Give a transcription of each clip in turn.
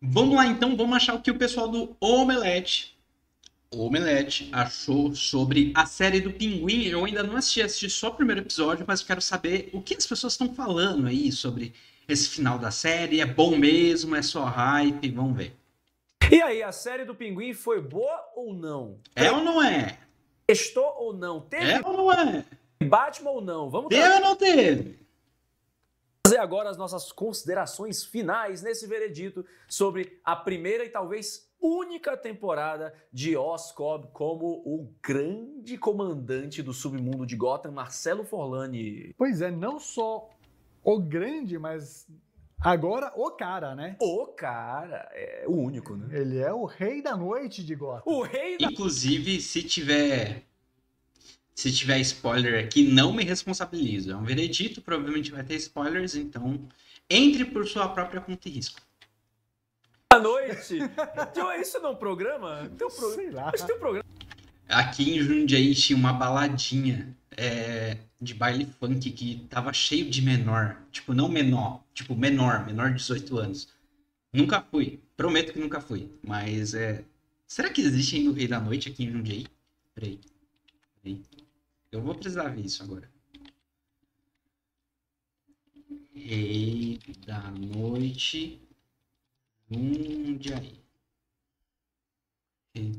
Vamos lá então, vamos achar o que o pessoal do Omelete, Omelete achou sobre a série do Pinguim. Eu ainda não assisti, assisti só o primeiro episódio, mas quero saber o que as pessoas estão falando aí sobre esse final da série. É bom mesmo? É só hype? Vamos ver. E aí, a série do Pinguim foi boa ou não? É ou não é? Estou ou não? Teve é ou não é? Batman ou não? Vamos Teve ou não teve? agora as nossas considerações finais nesse veredito sobre a primeira e talvez única temporada de Oscob como o grande comandante do submundo de Gotham, Marcelo Forlani. Pois é, não só o grande, mas Agora, o cara, né? O cara é o único, né? Ele é o rei da noite de Gotham. O rei da... Inclusive, se tiver se tiver spoiler aqui, não me responsabilizo. É um veredito, provavelmente vai ter spoilers, então entre por sua própria conta e risco. Boa noite! isso não programa? Tem um pro... Sei lá. tem um programa. Aqui em Jundiaí tinha uma baladinha é, de baile funk que tava cheio de menor. Tipo, não menor, tipo menor, menor de 18 anos. Nunca fui. Prometo que nunca fui. Mas é. Será que existe ainda o Rei da Noite aqui em Jundiaí? Peraí. Peraí. Eu vou precisar ver isso agora. Rei da noite Jundiaí. aí? rei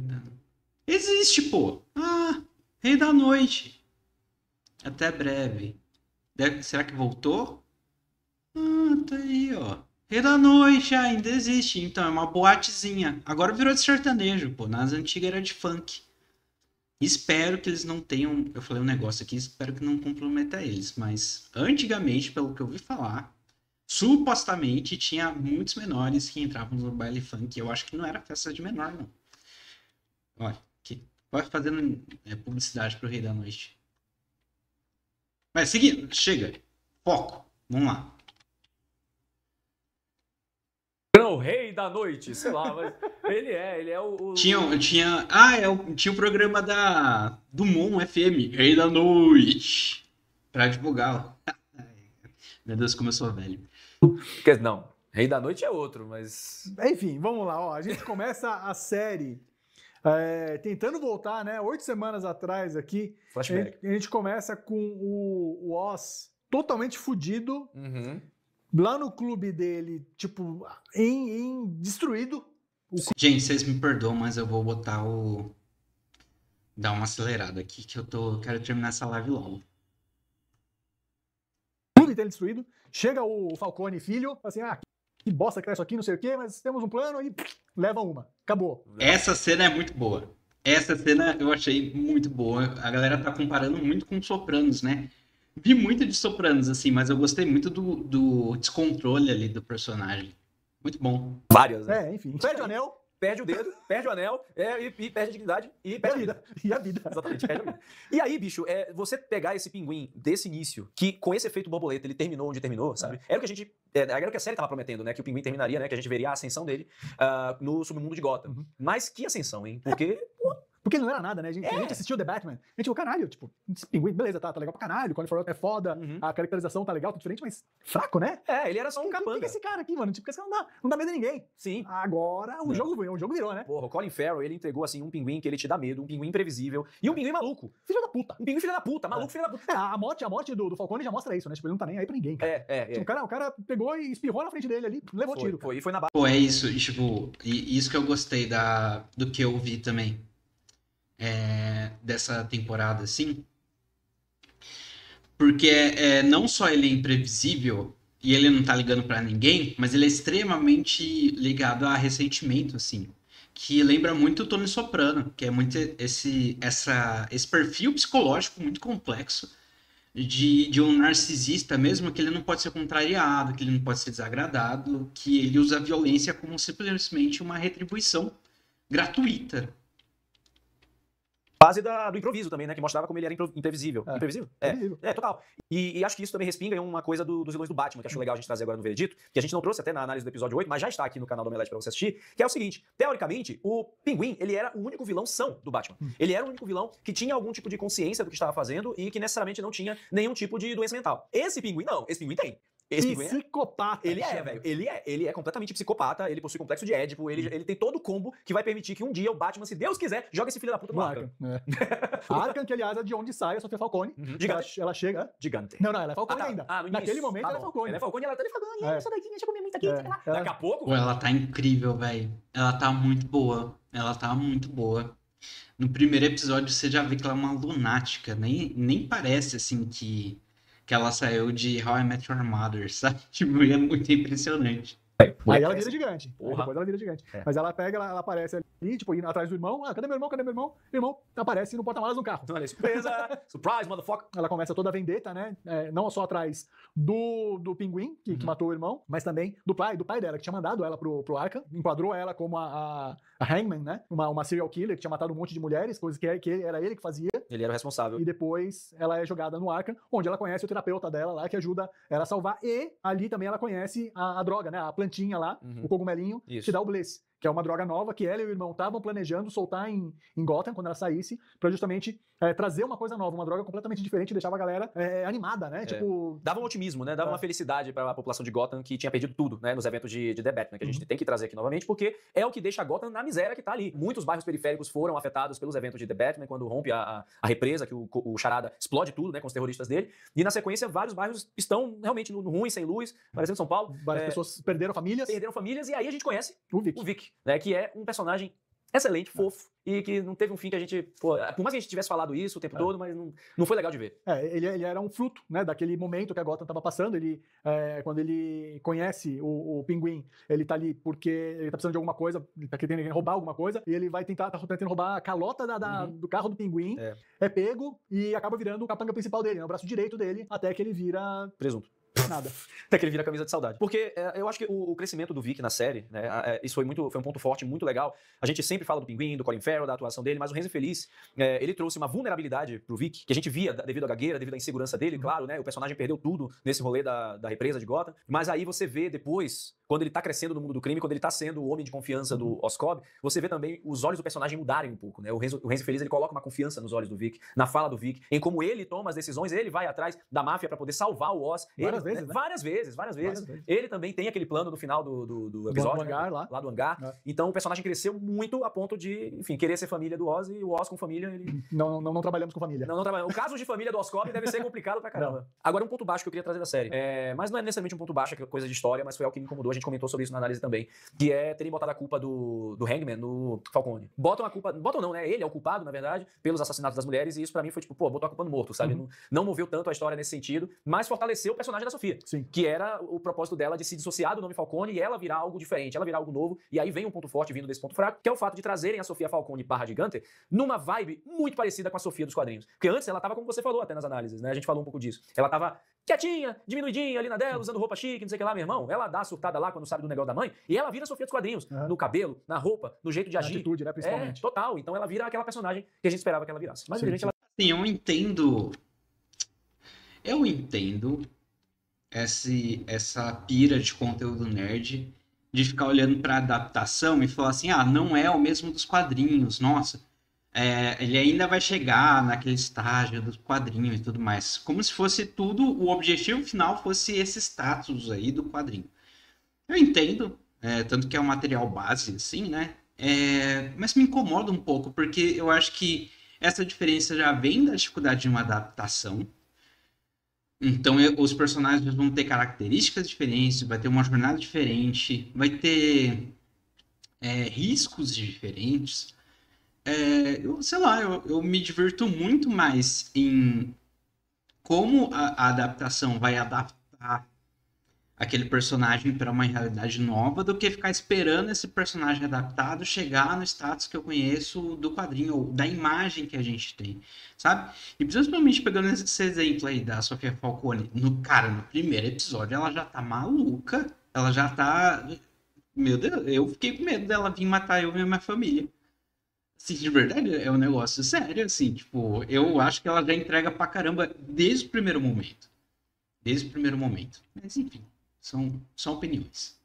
da... Existe, pô! Ah, Rei da noite. Até breve. Deve... Será que voltou? Ah, tá aí, ó. Rei da Noite ainda existe, então é uma boatezinha. Agora virou de sertanejo, pô. Nas antigas era de funk. Espero que eles não tenham. Eu falei um negócio aqui, espero que não comprometa eles, mas antigamente, pelo que eu vi falar, supostamente tinha muitos menores que entravam no baile funk. Eu acho que não era festa de menor, não. Olha, que vai fazendo é, publicidade pro Rei da Noite. Mas seguindo, chega. Foco. Vamos lá. Não, Rei da Noite, sei lá, mas. Ele é, ele é o. o... Tinha, tinha. Ah, é o, tinha o programa da. Do Mon FM, Rei da Noite. Pra divulgar. Meu Deus, como eu sou velho. Quer não, Rei da Noite é outro, mas. Enfim, vamos lá, ó. A gente começa a série. É, tentando voltar, né? Oito semanas atrás aqui. Flashback. A, a gente começa com o, o Oz totalmente fudido. Uhum. Lá no clube dele, tipo, em, em destruído Gente, vocês me perdoam, mas eu vou botar o. dar uma acelerada aqui, que eu tô. quero terminar essa live logo. Tudo tem destruído. Chega o Falcone filho, assim, ah, que bosta que é isso aqui, não sei o quê, mas temos um plano e leva uma. Acabou. Essa cena é muito boa. Essa cena eu achei muito boa. A galera tá comparando muito com Sopranos, né? Vi muito de Sopranos, assim, mas eu gostei muito do, do descontrole ali do personagem. Muito bom. Várias, né? É, enfim. Perde o anel, perde o dedo, perde o anel, é, e, e, perde a dignidade e perde a vida. E a vida. Exatamente, perde a vida. E aí, bicho, é, você pegar esse pinguim desse início, que com esse efeito borboleta ele terminou onde terminou, é. sabe? Era o que a gente. É, era o que a série tava prometendo, né? Que o pinguim terminaria, né? Que a gente veria a ascensão dele uh, no submundo de Gotham. Uhum. Mas que ascensão, hein? Porque porque ele não era nada, né? A gente, é. a gente é. assistiu The Batman. A gente falou, caralho, tipo, pinguim, beleza, tá, tá legal pra caralho. Colin Farrell é foda, uhum. a caracterização tá legal, tudo tá diferente, mas fraco, né? É, ele era só tipo, um cara. O que é esse cara aqui, mano? Tipo, esse cara não dá, não dá medo a ninguém. Sim. Agora o jogo o jogo virou, né? Porra, o Colin Farrell, ele entregou assim um pinguim que ele te dá medo, um pinguim imprevisível e um é. pinguim maluco. Filho da puta. Um pinguim filho da puta, maluco, é. filho da puta. É, a morte, a morte do, do Falcone já mostra isso, né? Tipo, ele não tá nem aí pra ninguém. Cara. É, é, é. tipo, O cara, o cara pegou e espirrou na frente dele ali, levou foi, tiro. Foi, e foi na base. Pô, é isso, tipo, e isso que eu gostei da, do que eu vi também é, dessa temporada, assim. Porque é, é, não só ele é imprevisível e ele não tá ligando para ninguém, mas ele é extremamente ligado a ressentimento, assim. Que lembra muito o Tony Soprano, que é muito esse, essa, esse perfil psicológico muito complexo de, de um narcisista mesmo, que ele não pode ser contrariado, que ele não pode ser desagradado, que ele usa a violência como simplesmente uma retribuição gratuita base da, do improviso também, né? Que mostrava como ele era imprevisível. É. Imprevisível? É. é total. E, e, acho que isso também respinga em uma coisa do, dos vilões do Batman, que acho uhum. legal a gente trazer agora no veredito, que a gente não trouxe até na análise do episódio 8, mas já está aqui no canal do Omelete pra você assistir, que é o seguinte, teoricamente, o Pinguim, ele era o único vilão são do Batman. Hum. Ele era o único vilão que tinha algum tipo de consciência do que estava fazendo e que necessariamente não tinha nenhum tipo de doença mental. Esse Pinguim não, esse Pinguim tem psicopata. Ele é, velho. Ele é, ele é completamente psicopata, ele possui complexo de Édipo, ele, uhum. ele tem todo o combo que vai permitir que um dia o Batman, se Deus quiser, joga esse filho da puta no, no Arkham. Arkham. É. Arkham, que aliás é de onde sai a Sofia Falcone. Uhum. Ela, ela, chega. É? Gigante. Não, não, ela é ah, Falcone ah, tá. ainda. Ah, Naquele isso. momento tá ela é Falcone. Ela é Falcone, ela tá ali falando, ah, é. essa daqui, deixa comer muito aqui, é. lá. Ela... É. Daqui a pouco. Pô, ela tá incrível, velho. Ela tá muito boa. Ela tá muito boa. No primeiro episódio você já vê que ela é uma lunática, nem, nem parece assim que que ela saiu de How I Met Your Mother, sabe? Tipo, é muito impressionante. Aí, ela vira assim, gigante. Depois ela vira gigante. É. Mas ela pega, ela, ela, aparece ali, tipo, indo atrás do irmão. Ah, cadê meu irmão? Cadê meu irmão? Meu irmão aparece no porta-malas do carro. Olha, surpresa! Surprise, motherfucker! Ela começa toda a vendeta, né? É, não só atrás do, do pinguim, que, uhum. que, matou o irmão, mas também do pai, do pai dela, que tinha mandado ela pro, pro Arkham. Enquadrou ela como a, a, a Hangman, né? Uma, uma serial killer que tinha matado um monte de mulheres, coisas que, que era ele que fazia. Ele era o responsável. E depois ela é jogada no Arkham, onde ela conhece o terapeuta dela lá, que ajuda ela a salvar. E ali também ela conhece a, a droga, né? A plantinha plantinha lá, uhum. o cogumelinho, Isso. te dá o bless que é uma droga nova que ela e o irmão estavam planejando soltar em, em Gotham quando ela saísse, para justamente é, trazer uma coisa nova, uma droga completamente diferente, deixava a galera é, animada, né? É. Tipo... Dava um otimismo, né? Dava é. uma felicidade para a população de Gotham que tinha perdido tudo, né? Nos eventos de, de The Batman, que a gente uhum. tem que trazer aqui novamente, porque é o que deixa Gotham na miséria que tá ali. Muitos bairros periféricos foram afetados pelos eventos de The Batman, quando rompe a, a, represa, que o, o, Charada explode tudo, né? Com os terroristas dele. E na sequência, vários bairros estão realmente no, no ruim, sem luz, parecendo São Paulo. Várias é, pessoas perderam famílias. Perderam famílias, e aí a gente conhece o Vic. O Vic né? Que é um personagem excelente, é. fofo, e que não teve um fim que a gente. Pô, por mais que a gente tivesse falado isso o tempo é. todo, mas não, não foi legal de ver. É, ele, ele era um fruto né, daquele momento que a Gotham estava passando. Ele, é, quando ele conhece o, o, pinguim, ele tá ali porque ele tá precisando de alguma coisa, ele tá querendo roubar alguma coisa, e ele vai tentar, tá tentando roubar a calota da, da uhum. do carro do pinguim, é. é. pego e acaba virando o capanga principal dele, né, o braço direito dele, até que ele vira. Presunto nada. Até que ele vira a camisa de saudade. Porque é, eu acho que o, o, crescimento do Vic na série, né, é, isso foi, muito, foi um ponto forte, muito legal. A gente sempre fala do Pinguim, do Colin Farrell, da atuação dele, mas o Renzo Feliz, é, ele trouxe uma vulnerabilidade pro Vic, que a gente via devido à gagueira, devido à insegurança dele, uhum. claro, né? O personagem perdeu tudo nesse rolê da, da represa de Gotham. Mas aí você vê depois, quando ele tá crescendo no mundo do crime, quando ele tá sendo o homem de confiança do uhum. Oscob, você vê também os olhos do personagem mudarem um pouco, né? O Renzo, o Renzo Feliz, ele coloca uma confiança nos olhos do Vic, na fala do Vic, em como ele toma as decisões, ele vai atrás da máfia para poder salvar o Oz. Ele, vezes, né? Várias vezes, várias vezes. Várias vezes. Ele também tem aquele plano no final do, do, do episódio. Do hangar, né? lá. lá. do hangar. É. Então o personagem cresceu muito a ponto de, enfim, querer ser família do Oz e o Oz com família, ele. Não, não, não trabalhamos com família. Não, não trabalhamos. O caso de família do Oscob deve ser complicado pra caramba. Não. Agora, um ponto baixo que eu queria trazer da série. É, mas não é necessariamente um ponto baixo, é, é coisa de história, mas foi algo que me incomodou. A gente comentou sobre isso na análise também. Que é terem botado a culpa do, do Hangman no Falcone. Botam a culpa. Botam não, né? Ele é o culpado, na verdade, pelos assassinatos das mulheres, e isso pra mim foi tipo, pô, botou a culpa no morto, sabe? Uhum. Não, não moveu tanto a história nesse sentido, mas fortaleceu o personagem da Sofia. Sofia. Sim. Que era o propósito dela de se dissociar do nome Falcone e ela virar algo diferente, ela virar algo novo. E aí vem um ponto forte vindo desse ponto fraco, que é o fato de trazerem a Sofia Falcone barra gigante numa vibe muito parecida com a Sofia dos quadrinhos. Porque antes ela tava, como você falou até nas análises, né? A gente falou um pouco disso. Ela tava quietinha, diminuidinha ali na dela, usando roupa chique, não sei o que lá, meu irmão. Ela dá a surtada lá quando sabe do negócio da mãe e ela vira a Sofia dos quadrinhos. Uhum. No cabelo, na roupa, no jeito de na agir. atitude, né? É, principalmente. É, total. Então ela vira aquela personagem que a gente esperava que ela virasse. Mas, sim, gente ela. Sim, eu entendo. Eu entendo esse, essa pira de conteúdo nerd de ficar olhando para adaptação e falar assim, ah, não é o mesmo dos quadrinhos, nossa, é, ele ainda vai chegar naquele estágio dos quadrinhos e tudo mais, como se fosse tudo, o objetivo final fosse esse status aí do quadrinho. Eu entendo, é, tanto que é um material base, assim, né? É, mas me incomoda um pouco, porque eu acho que essa diferença já vem da dificuldade de uma adaptação, então os personagens vão ter características diferentes, vai ter uma jornada diferente, vai ter é, riscos diferentes. É, eu sei lá, eu, eu, me diverto muito mais em como a, a adaptação vai adaptar aquele personagem para uma realidade nova do que ficar esperando esse personagem adaptado chegar no status que eu conheço do quadrinho ou da imagem que a gente tem, sabe? E principalmente pegando esse exemplo aí da Sofia Falcone, no cara, no primeiro episódio ela já tá maluca, ela já tá meu Deus, eu fiquei com medo dela vir matar eu e minha família. Assim, de verdade, é um negócio sério, assim, tipo, eu acho que ela já entrega pra caramba desde o primeiro momento. Desde o primeiro momento. Mas enfim. São, são opiniões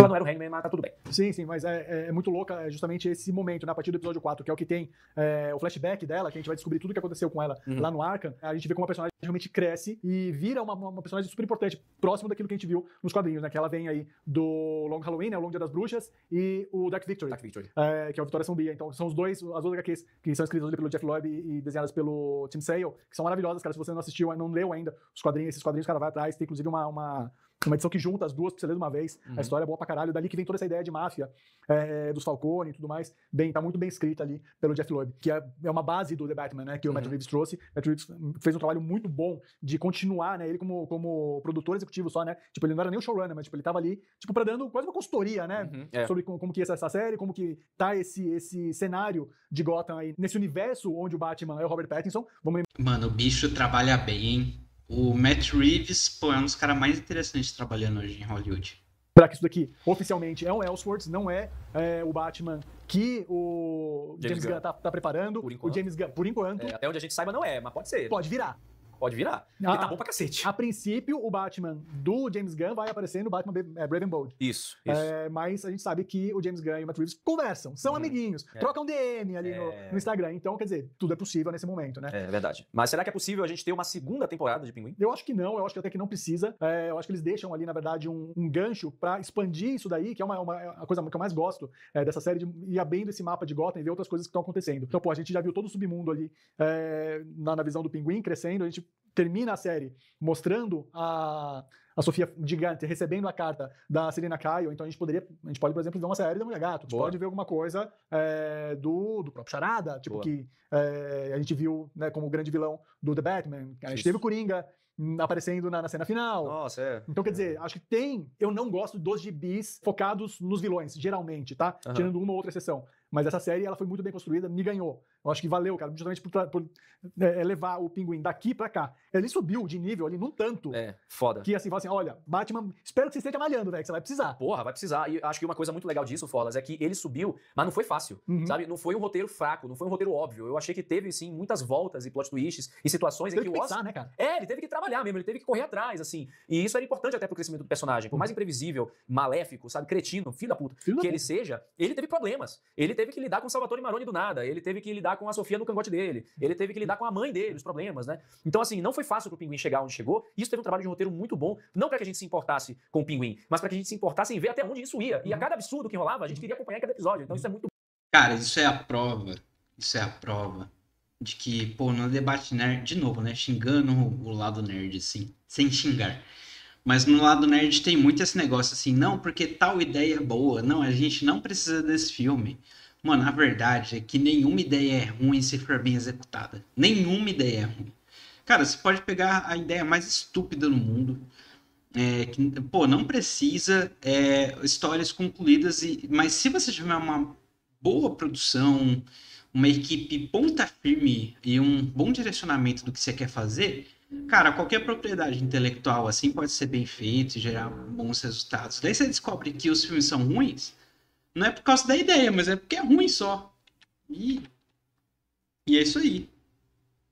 ela não era o Hangman, mas tá tudo bem. Sim, sim, mas é, é, é muito louca é justamente esse momento, né? A partir do episódio 4, que é o que tem é, o flashback dela, que a gente vai descobrir tudo o que aconteceu com ela uhum. lá no Arkham. A gente vê como a personagem realmente cresce e vira uma, uma personagem super importante, próximo daquilo que a gente viu nos quadrinhos, né? Que ela vem aí do Long Halloween, né? O Long Dia das Bruxas e o Dark Victory. Dark Victory. É, que é o Vitória Sombria. Então, são os dois, as duas HQs que são escritas pelo Jeff Loeb e, e desenhadas pelo Tim Sale, que são maravilhosas, cara. Se você não assistiu, não leu ainda os quadrinhos, esses quadrinhos, cara, vai atrás. Tem inclusive uma, uma é uma edição que junta as duas pra você ler de uma vez. Uhum. A história é boa pra caralho. Dali que vem toda essa ideia de máfia, é, dos Falcone e tudo mais. Bem, tá muito bem escrita ali pelo Jeff Loeb, que é, é uma base do The Batman, né? Que o Matthew Matt uhum. Reeves trouxe. Matt Reeves fez um trabalho muito bom de continuar, né? Ele como, como produtor executivo só, né? Tipo, ele não era nem o showrunner, mas tipo, ele tava ali, tipo, pra dando quase uma consultoria, né? Uhum. É. Sobre como, como que ia ser essa série, como que tá esse, esse cenário de Gotham aí, nesse universo onde o Batman é o Robert Pattinson. Vamos Mano, o bicho trabalha bem, hein? O Matt Reeves, pô, é um dos caras mais interessantes trabalhando hoje em Hollywood. Será que isso daqui oficialmente é um Ellsworth, não é, é o Batman que o James, James Gunn, Gunn tá, tá, preparando? Por enquanto. O James Gunn, por enquanto. É, até onde a gente saiba, não é, mas pode ser. Pode virar pode virar. A, Porque ah, tá bom pra cacete. A princípio, o Batman do James Gunn vai aparecer no Batman é, Brave and Bold. Isso, é, isso. É, mas a gente sabe que o James Gunn e o Matt Reeves conversam, são uhum. amiguinhos, é. trocam DM ali no, é. no, Instagram. Então, quer dizer, tudo é possível nesse momento, né? É, é verdade. Mas será que é possível a gente ter uma segunda temporada de Pinguim? Eu acho que não, eu acho que até que não precisa. eu acho que eles deixam ali, na verdade, um, um gancho para expandir isso daí, que é uma, uma a coisa que eu mais gosto dessa série, de ir abrindo esse mapa de Gotham e ver outras coisas que estão acontecendo. Então, pô, a gente já viu todo o submundo ali na, na visão do Pinguim crescendo, a gente termina a série mostrando a, a Sofia Gigante recebendo a carta da Selena Kyle, então a gente poderia, a gente pode, por exemplo, ver uma série da Mulher Gato, a gente Boa. pode ver alguma coisa é, do, do próprio Charada, tipo Boa. que é, a gente viu né, como o grande vilão do The Batman, a gente Isso. teve o Coringa hum, aparecendo na, na, cena final. Nossa, é. Então, quer dizer, acho que tem. Eu não gosto dos gibis focados nos vilões, geralmente, tá? Uhum. Tirando uma ou outra exceção. Mas essa série ela foi muito bem construída, me ganhou. Eu acho que valeu, cara, justamente por, por né, é, levar o Pinguim daqui para cá. Ele subiu de nível ali num tanto. É, foda. Que assim, fala assim: olha, Batman, espero que você esteja malhando, velho, que você vai precisar. Porra, vai precisar. E acho que uma coisa muito legal disso, Forlas, é que ele subiu, mas não foi fácil, uhum. sabe? Não foi um roteiro fraco, não foi um roteiro óbvio. Eu achei que teve, sim, muitas voltas e plot twists e situações teve em que, que o pensar, Oz... né, cara? É, ele teve que trabalhar mesmo, ele teve que correr atrás, assim. E isso era importante até pro crescimento do personagem. Por mais imprevisível, maléfico, sabe, cretino, filho da puta, filho que da ele puta. seja, ele teve problemas. Ele teve teve que lidar com Salvatore Maroni do nada, ele teve que lidar com a Sofia no cangote dele, ele teve que lidar com a mãe dele, os problemas, né? Então, assim, não foi fácil pro Pinguim chegar onde chegou. Isso teve um trabalho de roteiro muito bom, não para que a gente se importasse com o Pinguim, mas para que a gente se importasse em ver até onde isso ia. E a cada absurdo que rolava, a gente queria acompanhar cada episódio. Então, isso é muito. Cara, isso é a prova. Isso é a prova de que, pô, no debate nerd, de novo, né? Xingando o lado nerd, assim, sem xingar. Mas no lado nerd tem muito esse negócio assim, não, porque tal ideia é boa, não, a gente não precisa desse filme. Mano, a verdade é que nenhuma ideia é ruim se for bem executada. Nenhuma ideia é ruim. Cara, você pode pegar a ideia mais estúpida no mundo. É, que, pô, não precisa é, histórias concluídas, e, mas se você tiver uma boa produção, uma equipe ponta firme e um bom direcionamento do que você quer fazer, cara, qualquer propriedade intelectual assim pode ser bem feita e gerar bons resultados. Daí você descobre que os filmes são ruins, não é por causa da ideia, mas é porque é ruim só. E, e é isso aí.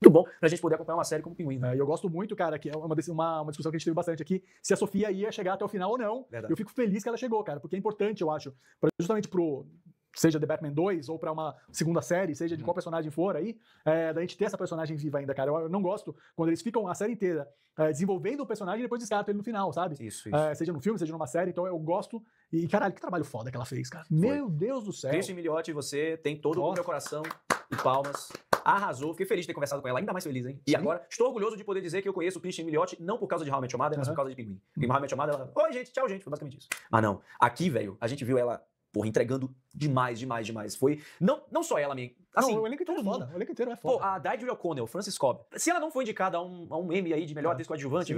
Muito bom pra gente poder acompanhar uma série como Pinguim. Né? eu gosto muito, cara, que é uma, uma, uma, discussão que a gente teve bastante aqui, se a Sofia ia chegar até o final ou não. Verdade. Eu fico feliz que ela chegou, cara, porque é importante, eu acho, pra, justamente pro, seja The Batman 2 ou para uma segunda série, seja de uhum. qual personagem for aí, é, da gente ter essa personagem viva ainda, cara. Eu, eu não gosto quando eles ficam a série inteira é, desenvolvendo o personagem e depois descartam ele no final, sabe? Isso, é, isso. É, seja no filme, seja numa série. Então eu gosto e caralho, que trabalho foda que ela fez, cara. Foi. Meu Deus do céu. Christian Miliotti, você tem todo Nossa. o meu coração e palmas. Arrasou, fiquei feliz de ter conversado com ela, ainda mais feliz, hein? E agora, estou orgulhoso de poder dizer que eu conheço o Christian Miliotti não por causa de Raul I uhum. mas por causa de Pinguim. Porque uhum. How ela, oi gente, tchau gente, foi basicamente isso. Mas ah, não, aqui, velho, a gente viu ela porra, entregando demais, demais, demais. Foi. Não, não só ela, minha. Assim, não, o elenco inteiro é foda. O elenco inteiro é foda. Pô, a Deirdre O'Connell, Francis Cobb. Se ela não foi indicada a um, a um M aí de melhor é. atriz coadjuvante,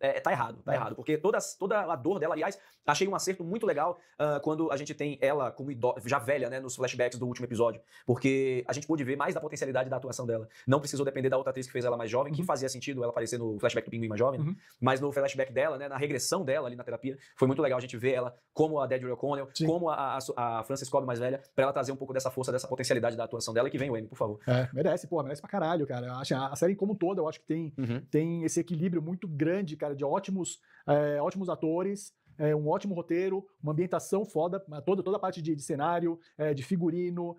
é, tá errado, tá é. errado. Porque toda, toda a dor dela, aliás, achei um acerto muito legal uh, quando a gente tem ela como idó já velha, né, nos flashbacks do último episódio. Porque a gente pôde ver mais da potencialidade da atuação dela. Não precisou depender da outra atriz que fez ela mais jovem, uhum. que fazia sentido ela aparecer no flashback do Pinguim mais jovem, né? uhum. mas no flashback dela, né, na regressão dela ali na terapia, foi muito legal a gente ver ela como a Deidre O'Connell, como a, a, a Frances Cobb mais velha, pra ela trazer um pouco dessa força, dessa potencialidade da atuação dela. E que vem o por favor. É, merece, pô, merece pra caralho, cara. Acho, a série como toda, eu acho que tem, uhum. tem esse equilíbrio muito grande grande, cara, de ótimos, é, ótimos atores. É, um ótimo roteiro, uma ambientação foda, toda, toda a parte de, de cenário, é, de figurino,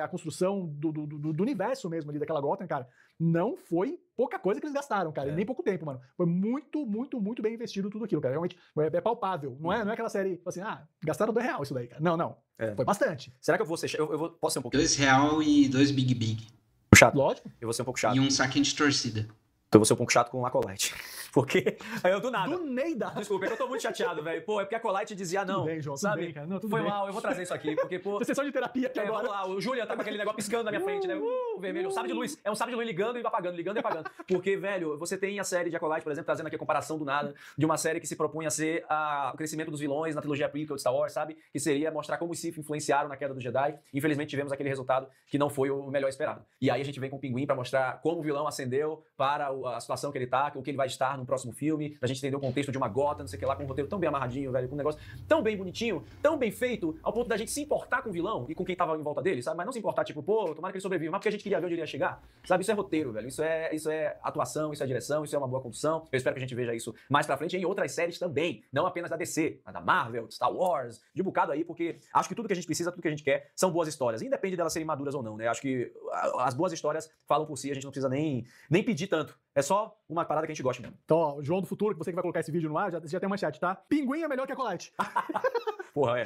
a construção do, do, do, do, universo mesmo ali daquela Gotham, cara, não foi pouca coisa que eles gastaram, cara, é. nem pouco tempo, mano. Foi muito, muito, muito bem investido tudo aquilo, cara. Realmente é, é palpável. Não é, uhum. não é aquela série tipo assim, ah, gastaram dois real isso daí, cara. Não, não. É. Foi bastante. Será que eu vou ser. Eu, eu posso ser um pouco Dois real e dois Big Big. Chato. Lógico. Eu vou ser um pouco chato. E um saquinho de torcida. Então eu vou ser um pouco chato com o Acolyte. Porque aí eu do nada. Do Neida. Desculpa, é que eu tô muito chateado, velho. Pô, é porque a Colite dizia não. Tudo bem, João, sabe? Bem, cara. Não, Foi bem. mal, eu vou trazer isso aqui, porque pô. Sessão de terapia aqui é, agora. Vamos lá, o Julian tá com aquele negócio piscando na minha frente, né? Uh, vermelho, uh, sabe de luz. É um sabe de luz ligando e apagando, ligando e apagando. Porque, velho, você tem a série de Acolyte, por exemplo, trazendo aqui a comparação do nada de uma série que se propunha a ser a, o crescimento dos vilões na trilogia prequel de Star Wars, sabe? Que seria mostrar como os Sith influenciaram na queda do Jedi. Infelizmente tivemos aquele resultado que não foi o melhor esperado. E aí a gente vem com o Pinguim para mostrar como o vilão ascendeu para a situação que ele tá, o que ele vai estar no próximo filme, pra gente entender o contexto de uma gota, não sei o que lá, com um roteiro tão bem amarradinho, velho, com um negócio tão bem bonitinho, tão bem feito, ao ponto da gente se importar com o vilão e com quem tava em volta dele, sabe? Mas não se importar, tipo, pô, tomara que ele sobreviva, mas porque a gente queria ver onde ele ia chegar, sabe? Isso é roteiro, velho. Isso é, isso é atuação, isso é direção, isso é uma boa condução. Eu espero que a gente veja isso mais pra frente em outras séries também, não apenas da DC, mas da Marvel, Star Wars, de um bocado aí, porque acho que tudo que a gente precisa, tudo que a gente quer, são boas histórias, independe delas serem maduras ou não, né? Acho que as boas histórias falam por si, a gente não precisa nem, nem pedir tanto. É só uma parada que a gente gosta mesmo. Então, ó, João do Futuro, que você que vai colocar esse vídeo no ar, já, já tem uma chat, tá? Pinguim é melhor que a colete. Porra, é.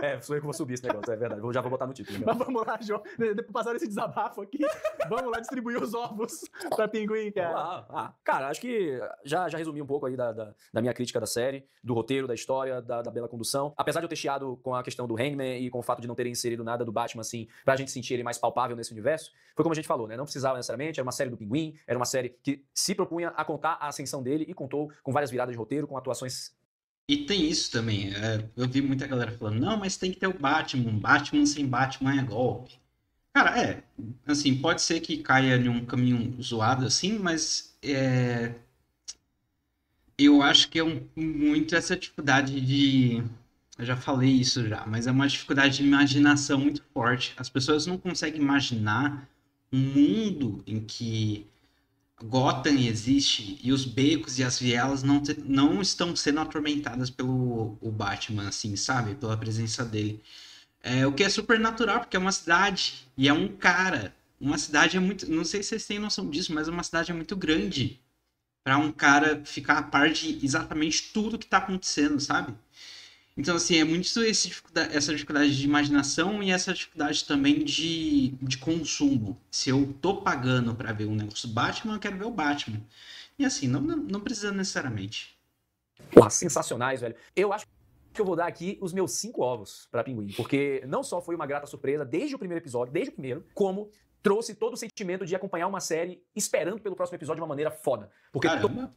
É, sou eu que vou subir esse negócio, é verdade. já vou botar no título. Né? Mas vamos lá, João. Depois de passar esse desabafo aqui. Vamos lá distribuir os ovos pra Pinguim, cara. Ah, ah. Cara, acho que já, já resumi um pouco aí da, da, da, minha crítica da série, do roteiro, da história, da, da bela condução. Apesar de eu ter chiado com a questão do Hangman e com o fato de não terem inserido nada do Batman, assim, pra gente sentir ele mais palpável nesse universo, foi como a gente falou, né? Não precisava necessariamente, era uma série do Pinguim, era uma série que se propunha a contar a ascensão dele e contou com várias viradas de roteiro, com atuações. E tem isso também. É, eu vi muita galera falando, não, mas tem que ter o Batman. Batman sem Batman é golpe. Cara, é. Assim, pode ser que caia em um caminho zoado assim, mas é, eu acho que é um, muito essa dificuldade de. Eu já falei isso já, mas é uma dificuldade de imaginação muito forte. As pessoas não conseguem imaginar um mundo em que Gotham existe e os becos e as vielas não, te, não estão sendo atormentadas pelo o Batman, assim, sabe? Pela presença dele. É, o que é super natural, porque é uma cidade e é um cara. Uma cidade é muito. Não sei se vocês têm noção disso, mas uma cidade é muito grande para um cara ficar a par de exatamente tudo que tá acontecendo, sabe? Então, assim, é muito esse, essa dificuldade de imaginação e essa dificuldade também de, de consumo. Se eu tô pagando para ver um negócio Batman, eu quero ver o Batman. E assim, não, não precisa necessariamente. Porra, sensacionais, velho. Eu acho que eu vou dar aqui os meus cinco ovos para Pinguim, porque não só foi uma grata surpresa desde o primeiro episódio, desde o primeiro, como trouxe todo o sentimento de acompanhar uma série esperando pelo próximo episódio de uma maneira foda. Porque Caramba.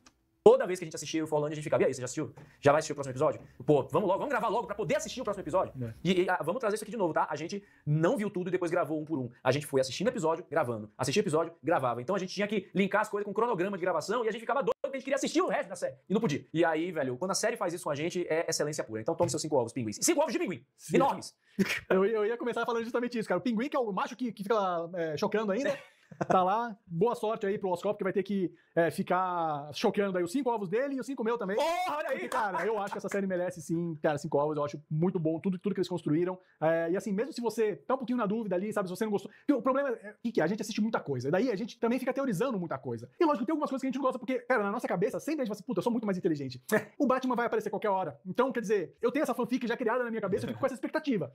Toda vez que a gente assistia o Falando, a gente ficava, e aí, você já assistiu? Já vai assistir o próximo episódio? Pô, vamos logo, vamos gravar logo para poder assistir o próximo episódio. É. E, e a, ah, vamos trazer isso aqui de novo, tá? A gente não viu tudo e depois gravou um por um. A gente foi assistindo episódio, gravando. Assistia episódio, gravava. Então a gente tinha que linkar as coisas com o cronograma de gravação e a gente ficava doido porque a gente queria assistir o resto da série. E não podia. E aí, velho, quando a série faz isso com a gente, é excelência pura. Então tome seus cinco ovos, pinguins. Cinco ovos de pinguim. Sim. Enormes. Eu, eu, ia começar falando justamente isso, cara. O pinguim, que é o macho que, que fica é, chocando ainda. Tá lá. Boa sorte aí pro Oscop, que vai ter que é, ficar choqueando aí os cinco ovos dele e os cinco meu também. Porra, olha aí! cara, eu acho que essa série merece sim, cara, cinco ovos. Eu acho muito bom tudo, tudo que eles construíram. É, e assim, mesmo se você tá um pouquinho na dúvida ali, sabe, se você não gostou. O problema é que é a gente assiste muita coisa. Daí a gente também fica teorizando muita coisa. E lógico, tem algumas coisas que a gente não gosta, porque, cara, na nossa cabeça, sempre a gente fala assim, puta, eu sou muito mais inteligente. o Batman vai aparecer qualquer hora. Então, quer dizer, eu tenho essa fanfic já criada na minha cabeça, eu fico com essa expectativa.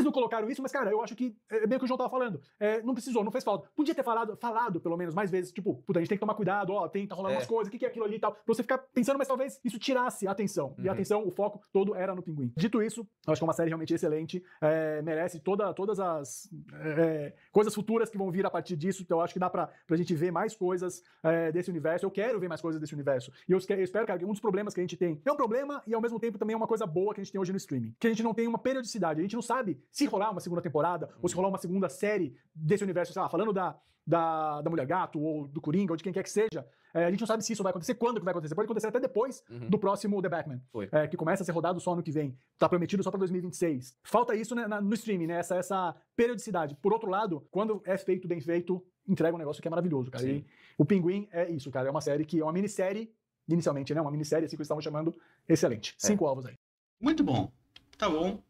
Vocês não colocaram isso, mas, cara, eu acho que é, é bem o que o João tava falando. É, não precisou, não fez falta. Podia ter falado, falado, pelo menos, mais vezes, tipo, puta, a gente tem que tomar cuidado, ó, tem, tá rolando é. umas coisas, o que, que é aquilo ali e tal. Pra você ficar pensando, mas talvez isso tirasse a atenção. Uhum. E a uhum. atenção, o foco todo era no pinguim. Dito isso, eu acho que é uma série realmente excelente, é, merece toda, todas as é, é coisas futuras que vão vir a partir disso. Então, eu acho que dá pra, pra gente ver mais coisas é, desse universo. Eu quero ver mais coisas desse universo. E eu, eu espero, cara, que um dos problemas que a gente tem é um problema e ao mesmo tempo também é uma coisa boa que a gente tem hoje no streaming. Que a gente não tem uma periodicidade, a gente não sabe se rolar uma segunda temporada, uhum. ou se uhum. rolar uma segunda série desse universo, sei lá, falando da, da, da Mulher Gato, ou do Coringa, ou de quem quer que seja, é, a gente não sabe se isso vai acontecer, quando que vai acontecer. Pode acontecer até depois uhum. do próximo The Batman, é, que começa a ser rodado só ano que vem. Tá prometido só para 2026. Falta isso né, na, no streaming, né? Essa, essa periodicidade. Por outro lado, quando é feito bem feito, entrega um negócio que é maravilhoso, cara. E o Pinguim é isso, cara. É uma série que é uma minissérie, inicialmente, né? Uma minissérie, assim que eles estavam chamando, excelente. É. Cinco alvos aí. Muito bom. Tá bom.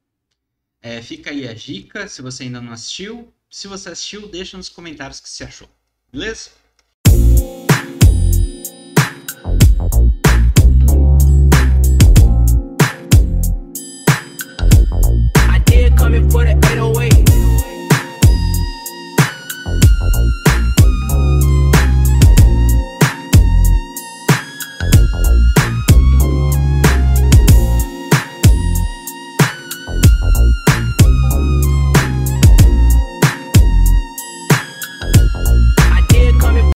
É, fica aí a dica, se você ainda não assistiu. Se você assistiu, deixa nos comentários o que você achou. Beleza?